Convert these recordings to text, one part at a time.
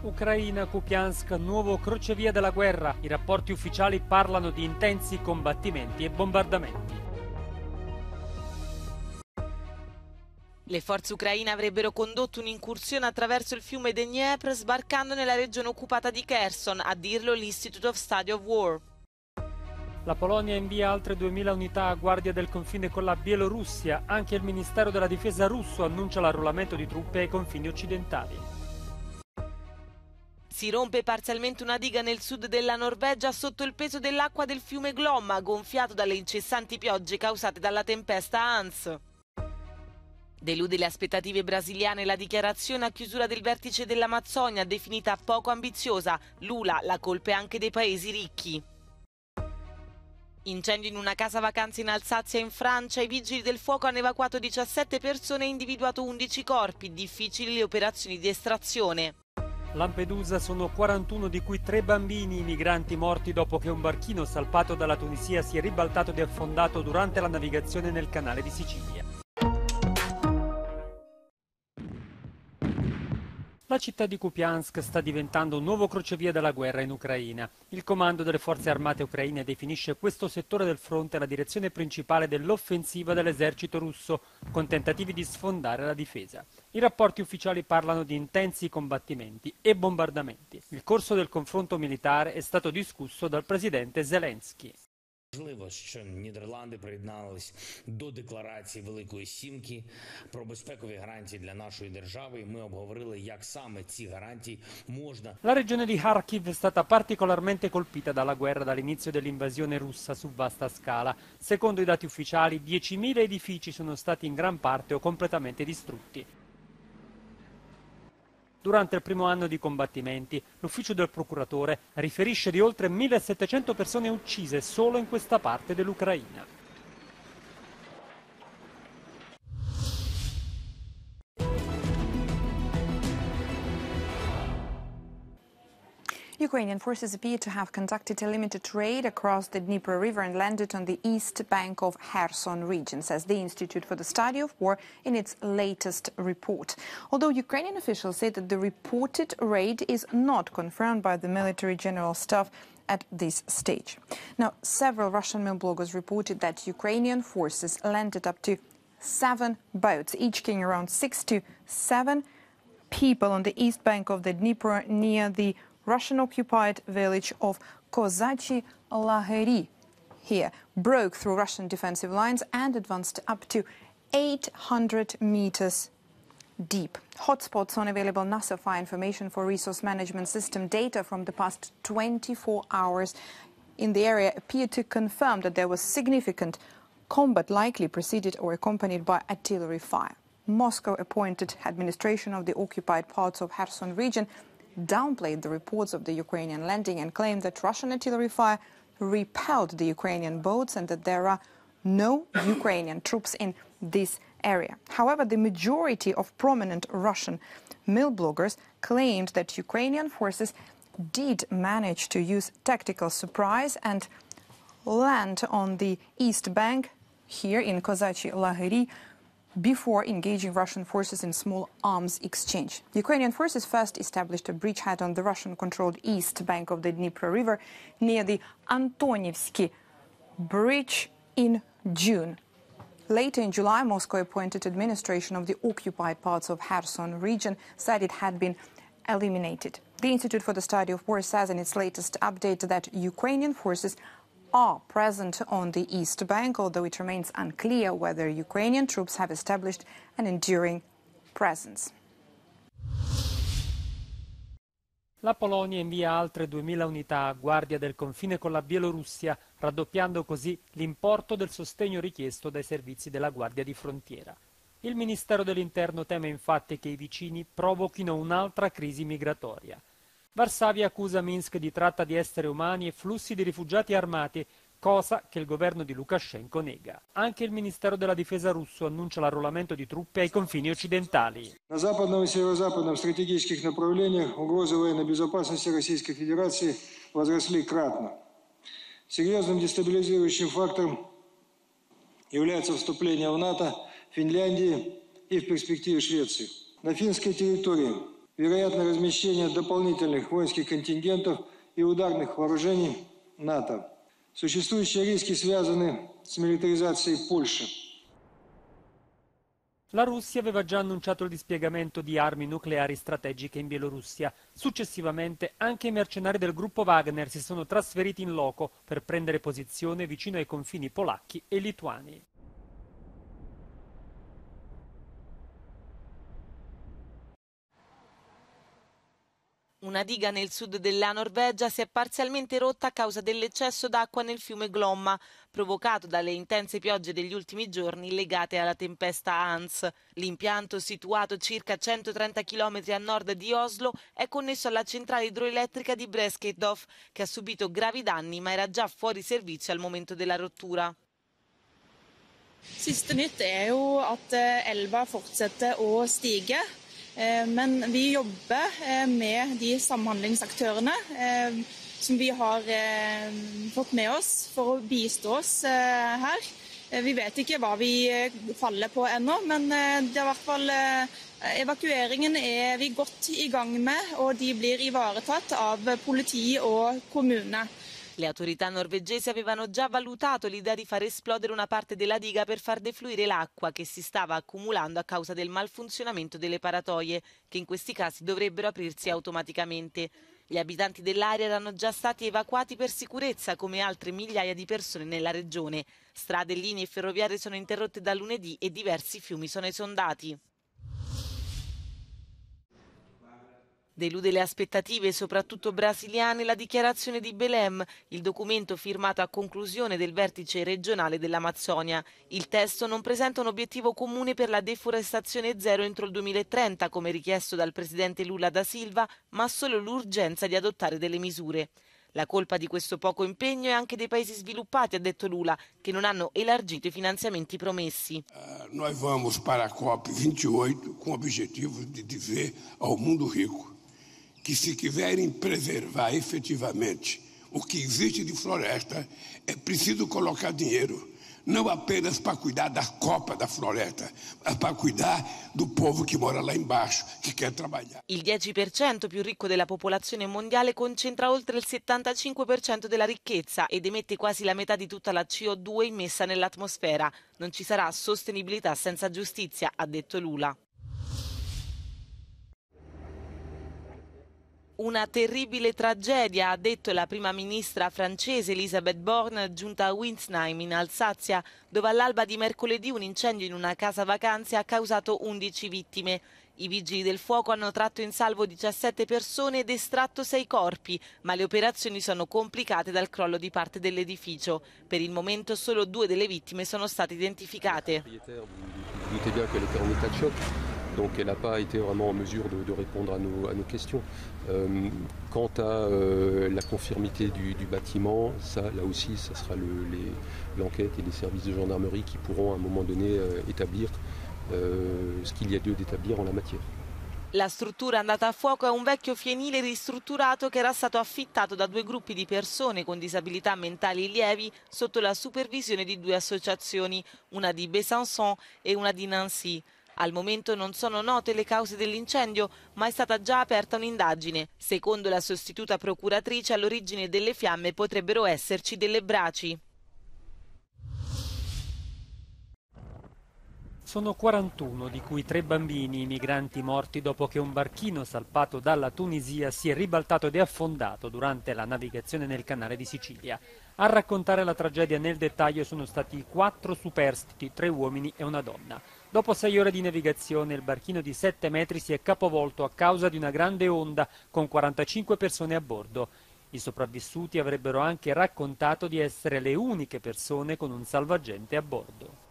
Ucraina, Kupiansk, nuovo crocevia della guerra. I rapporti ufficiali parlano di intensi combattimenti e bombardamenti. Le forze ucraine avrebbero condotto un'incursione attraverso il fiume Dnieper sbarcando nella regione occupata di Kherson, a dirlo l'Institute of Study of War. La Polonia invia altre 2.000 unità a guardia del confine con la Bielorussia. Anche il Ministero della Difesa russo annuncia l'arruolamento di truppe ai confini occidentali. Si rompe parzialmente una diga nel sud della Norvegia sotto il peso dell'acqua del fiume Glomma, gonfiato dalle incessanti piogge causate dalla tempesta Hans. Delude le aspettative brasiliane la dichiarazione a chiusura del vertice dell'Amazzonia, definita poco ambiziosa. Lula, la colpa è anche dei paesi ricchi. Incendio in una casa vacanza in Alsazia in Francia, i vigili del fuoco hanno evacuato 17 persone e individuato 11 corpi, difficili le operazioni di estrazione. Lampedusa sono 41 di cui 3 bambini migranti morti dopo che un barchino salpato dalla Tunisia si è ribaltato ed affondato durante la navigazione nel canale di Sicilia. La città di Kupiansk sta diventando un nuovo crocevia della guerra in Ucraina. Il comando delle forze armate ucraine definisce questo settore del fronte la direzione principale dell'offensiva dell'esercito russo, con tentativi di sfondare la difesa. I rapporti ufficiali parlano di intensi combattimenti e bombardamenti. Il corso del confronto militare è stato discusso dal presidente Zelensky. Важливо, що Нідерланди приєднались до декларації Великої Сімки про безпекові гарантії для нашої держави. Ми обговорили, як саме ці гарантії можна. La regione di Kharkiv è stata particolarmente colpita dalla guerra dall'inizio dell'invasione russa su vasta scala. Secondo i dati ufficiali, 10.000 edifici sono stati in gran parte o completamente distrutti. Durante il primo anno di combattimenti, l'ufficio del procuratore riferisce di oltre 1700 persone uccise solo in questa parte dell'Ucraina. Ukrainian forces appear to have conducted a limited raid across the Dnieper River and landed on the east bank of Kherson region, says the Institute for the Study of War in its latest report. Although Ukrainian officials say that the reported raid is not confirmed by the military general staff at this stage. Now, several Russian mail bloggers reported that Ukrainian forces landed up to seven boats, each carrying around six to seven people on the east bank of the Dnieper near the Russian-occupied village of Kozachi Laheri here, broke through Russian defensive lines and advanced up to 800 meters deep. Hotspots on available NASAFI information for resource management system data from the past 24 hours in the area appeared to confirm that there was significant combat likely preceded or accompanied by artillery fire. Moscow appointed administration of the occupied parts of Kherson region downplayed the reports of the Ukrainian landing and claimed that Russian artillery fire repelled the Ukrainian boats and that there are no Ukrainian troops in this area. However, the majority of prominent Russian mill bloggers claimed that Ukrainian forces did manage to use tactical surprise and land on the east bank here in Kozachi Lahiri before engaging Russian forces in small arms exchange. Ukrainian forces first established a bridgehead on the Russian controlled east bank of the Dnipro River near the Antonivsky Bridge in June. Later in July, Moscow appointed administration of the occupied parts of Kherson region, said it had been eliminated. The Institute for the Study of War says in its latest update that Ukrainian forces are present on the East Bank, although it remains unclear whether Ukrainian troops have established an enduring presence. La Polonia invia altre 2.000 unità a guardia del confine con la Bielorussia, raddoppiando così l'importo del sostegno richiesto dai servizi della Guardia di Frontiera. Il Ministero dell'Interno teme infatti che i vicini provochino un'altra crisi migratoria. Varsavia accusa Minsk di tratta di esseri umani e flussi di rifugiati armati, cosa che il governo di Lukashenko nega. Anche il Ministero della Difesa russo annuncia l'arruolamento di truppe ai confini occidentali. На западном и северо-западном стратегических направлениях угрозы военной безопасности Российской Федерации возросли кратно. Серьезным дестабилизирующим фактором является вступление в НАТО Финляндии и в перспективе Швеции. На финской территории вероятно размещение дополнительных воинских контингентов и ударных вооружений НАТО. Существующие риски связаны с милитаризацией Польши. La Russia aveva già annunciato il dispiegamento di armi nucleari strategiche in Bielorussia. Successivamente anche i mercenari del gruppo Wagner si sono trasferiti in loco per prendere posizione vicino ai confini polacchi e lituani. Una diga nel sud della Norvegia si è parzialmente rotta a causa dell'eccesso d'acqua nel fiume Glomma, provocato dalle intense piogge degli ultimi giorni legate alla tempesta Hans. L'impianto, situato circa 130 km a nord di Oslo, è connesso alla centrale idroelettrica di Breskedorf, che ha subito gravi danni ma era già fuori servizio al momento della rottura. Siste nytt è er jo at elva fortsetter å Eh, men vi jobber eh, med de samhandlingsaktørene eh, som vi har fått med oss for å bistå oss her. Vi vet ikke hva vi faller på ennå, men det er hvert fall Evakueringen er vi godt i gang med, og de blir ivaretatt av politi og kommune. Le autorità norvegesi avevano già valutato l'idea di far esplodere una parte della diga per far defluire l'acqua che si stava accumulando a causa del malfunzionamento delle paratoie, che in questi casi dovrebbero aprirsi automaticamente. Gli abitanti dell'area erano già stati evacuati per sicurezza, come altre migliaia di persone nella regione. Strade, linee e ferroviarie sono interrotte da lunedì e diversi fiumi sono esondati. Delude le aspettative, soprattutto brasiliane, la dichiarazione di Belém, il documento firmato a conclusione del vertice regionale dell'Amazzonia. Il testo non presenta un obiettivo comune per la deforestazione zero entro il 2030, come richiesto dal presidente Lula da Silva, ma solo l'urgenza di adottare delle misure. La colpa di questo poco impegno è anche dei paesi sviluppati, ha detto Lula, che non hanno elargito i finanziamenti promessi. Uh, noi vamos para a COP28 con l'obiettivo di dire al mondo ricco que, se quiserem preservar efetivamente o que existe de floresta, é preciso colocar dinheiro, não apenas para cuidar da copa da floresta, mas para cuidar do povo che mora là embaixo, che quer trabalhar. Il 10% più ricco della popolazione mondiale concentra oltre il 75% della ricchezza ed emette quasi la metà di tutta la CO2 immessa nell'atmosfera. Non ci sarà sostenibilità senza giustizia, ha detto Lula. Una terribile tragedia, ha detto la prima ministra francese Elisabeth Borne, giunta a Winsheim in Alsazia, dove all'alba di mercoledì un incendio in una casa vacanze ha causato 11 vittime. I vigili del fuoco hanno tratto in salvo 17 persone ed estratto 6 corpi, ma le operazioni sono complicate dal crollo di parte dell'edificio. Per il momento solo due delle vittime sono state identificate. Donc elle n'a pas été vraiment en mesure de, répondre à nos, questions. Euh, quant à euh, la confirmité du, bâtiment, ça là aussi, ce sera l'enquête et les services de gendarmerie qui pourront à un moment donné euh, établir ce qu'il y a d'eux d'établir en la matière. La struttura andata a fuoco è e un vecchio fienile ristrutturato che era stato affittato da due gruppi di persone con disabilità mentali e lievi sotto la supervisione di deux associazioni, una di Besançon et una de Nancy. Al momento non sono note le cause dell'incendio, ma è stata già aperta un'indagine. Secondo la sostituta procuratrice, all'origine delle fiamme potrebbero esserci delle braci. Sono 41, di cui tre bambini, i migranti morti dopo che un barchino salpato dalla Tunisia si è ribaltato ed è affondato durante la navigazione nel canale di Sicilia. A raccontare la tragedia nel dettaglio sono stati quattro superstiti, tre uomini e una donna. Dopo sei ore di navigazione il barchino di 7 metri si è capovolto a causa di una grande onda con 45 persone a bordo. I sopravvissuti avrebbero anche raccontato di essere le uniche persone con un salvagente a bordo.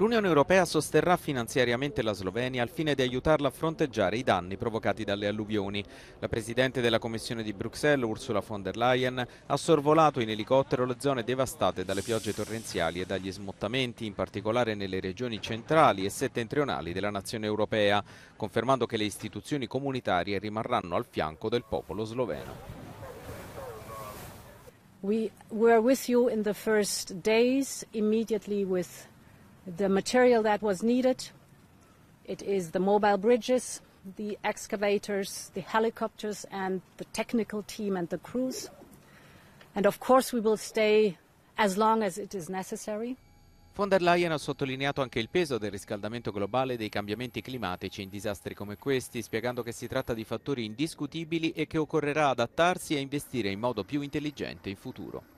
L'Unione Europea sosterrà finanziariamente la Slovenia al fine di aiutarla a fronteggiare i danni provocati dalle alluvioni. La Presidente della Commissione di Bruxelles, Ursula von der Leyen, ha sorvolato in elicottero le zone devastate dalle piogge torrenziali e dagli smottamenti, in particolare nelle regioni centrali e settentrionali della nazione europea, confermando che le istituzioni comunitarie rimarranno al fianco del popolo sloveno. We were with you in the first days, immediately with the material that was needed. It is the mobile bridges, the excavators, the helicopters, and the technical team and the crews. And of course, we will stay as long as it is necessary. Von der Leyen ha sottolineato anche il peso del riscaldamento globale e dei cambiamenti climatici in disastri come questi, spiegando che si tratta di fattori indiscutibili e che occorrerà adattarsi e investire in modo più intelligente in futuro.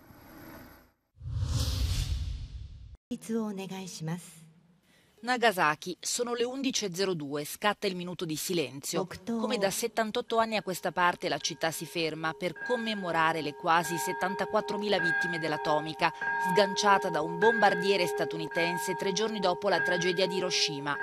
Nagasaki, sono le 11.02, scatta il minuto di silenzio. Come da 78 anni a questa parte la città si ferma per commemorare le quasi 74.000 vittime dell'atomica, sganciata da un bombardiere statunitense tre giorni dopo la tragedia di Hiroshima.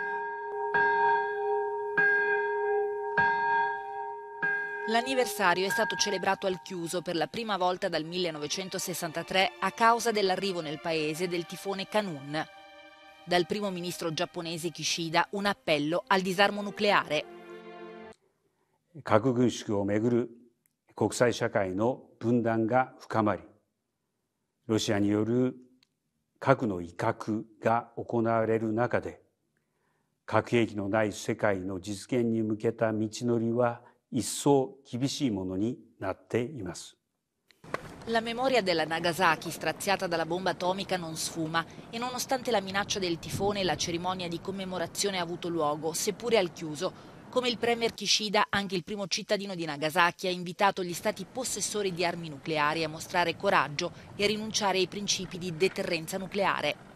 L'anniversario è stato celebrato al chiuso per la prima volta dal 1963 a causa dell'arrivo nel paese del tifone Kanun. Dal primo ministro giapponese Kishida un appello al disarmo nucleare. Kakugushu 核兵器のない世界の実現に向けた道のりは一層厳しいものになっています。La memoria della Nagasaki straziata dalla bomba atomica non sfuma e nonostante la minaccia del tifone la cerimonia di commemorazione ha avuto luogo, seppure al chiuso. Come il premier Kishida, anche il primo cittadino di Nagasaki ha invitato gli stati possessori di armi nucleari a mostrare coraggio e a rinunciare ai principi di deterrenza nucleare.